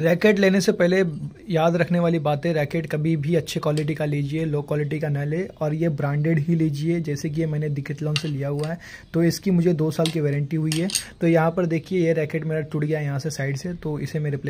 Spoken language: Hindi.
रैकेट लेने से पहले याद रखने वाली बात है रैकेट कभी भी अच्छे क्वालिटी का लीजिए लो क्वालिटी का ना ले और ये ब्रांडेड ही लीजिए जैसे कि ये मैंने दिकेटलॉन से लिया हुआ है तो इसकी मुझे दो साल की वारंटी हुई है तो यहाँ पर देखिए ये रैकेट मेरा टूट गया यहाँ से साइड से तो इसे मैं रिप्लेस